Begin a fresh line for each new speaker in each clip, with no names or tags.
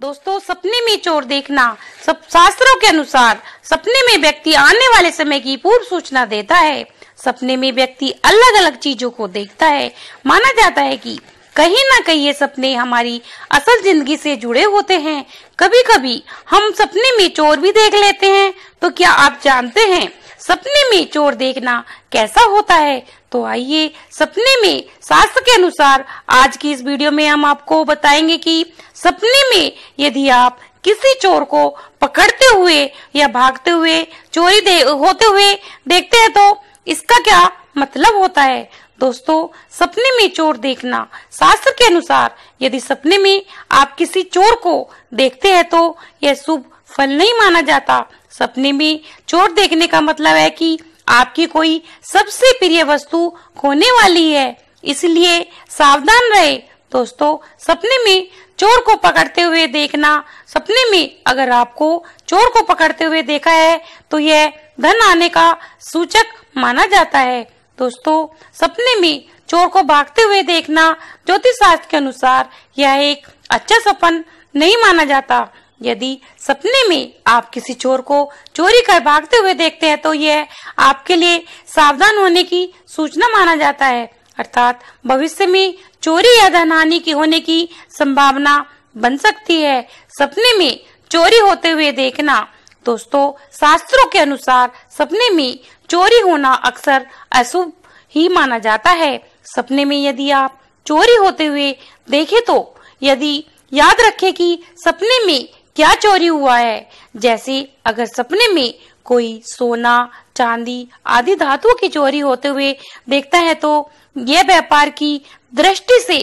दोस्तों सपने में चोर देखना सब शास्त्रों के अनुसार सपने में व्यक्ति आने वाले समय की पूर्व सूचना देता है सपने में व्यक्ति अलग अलग चीजों को देखता है माना जाता है कि कहीं ना कहीं ये सपने हमारी असल जिंदगी से जुड़े होते हैं कभी कभी हम सपने में चोर भी देख लेते हैं तो क्या आप जानते हैं सपने में चोर देखना कैसा होता है तो आइए सपने में शास्त्र के अनुसार आज की इस वीडियो में हम आपको बताएंगे कि सपने में यदि आप किसी चोर को पकड़ते हुए या भागते हुए चोरी दे, होते हुए देखते हैं तो इसका क्या मतलब होता है दोस्तों सपने में चोर देखना शास्त्र के अनुसार यदि सपने में आप किसी चोर को देखते हैं तो यह शुभ फल नहीं माना जाता सपने में चोर देखने का मतलब है कि आपकी कोई सबसे प्रिय वस्तु खोने वाली है इसलिए सावधान रहे दोस्तों सपने में चोर को पकड़ते हुए देखना सपने में अगर आपको चोर को पकड़ते हुए देखा है तो यह धन आने का सूचक माना जाता है दोस्तों सपने में चोर को भागते हुए देखना ज्योतिष शास्त्र के अनुसार यह एक अच्छा सपन नहीं माना जाता यदि सपने में आप किसी चोर को चोरी कर भागते हुए देखते हैं तो यह आपके लिए सावधान होने की सूचना माना जाता है अर्थात भविष्य में चोरी या धनहानि की होने की संभावना बन सकती है सपने में चोरी होते हुए देखना दोस्तों शास्त्रों के अनुसार सपने में चोरी होना अक्सर अशुभ ही माना जाता है सपने में यदि आप चोरी होते हुए देखे तो यदि याद रखें कि सपने में क्या चोरी हुआ है जैसे अगर सपने में कोई सोना चांदी आदि धातुओं की चोरी होते हुए देखता है तो यह व्यापार की दृष्टि से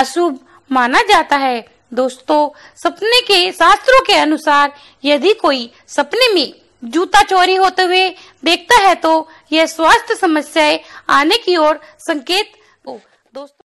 अशुभ माना जाता है दोस्तों सपने के शास्त्रों के अनुसार यदि कोई सपने में जूता चोरी होते हुए देखता है तो यह स्वास्थ्य समस्याएं आने की ओर संकेत दोस्तों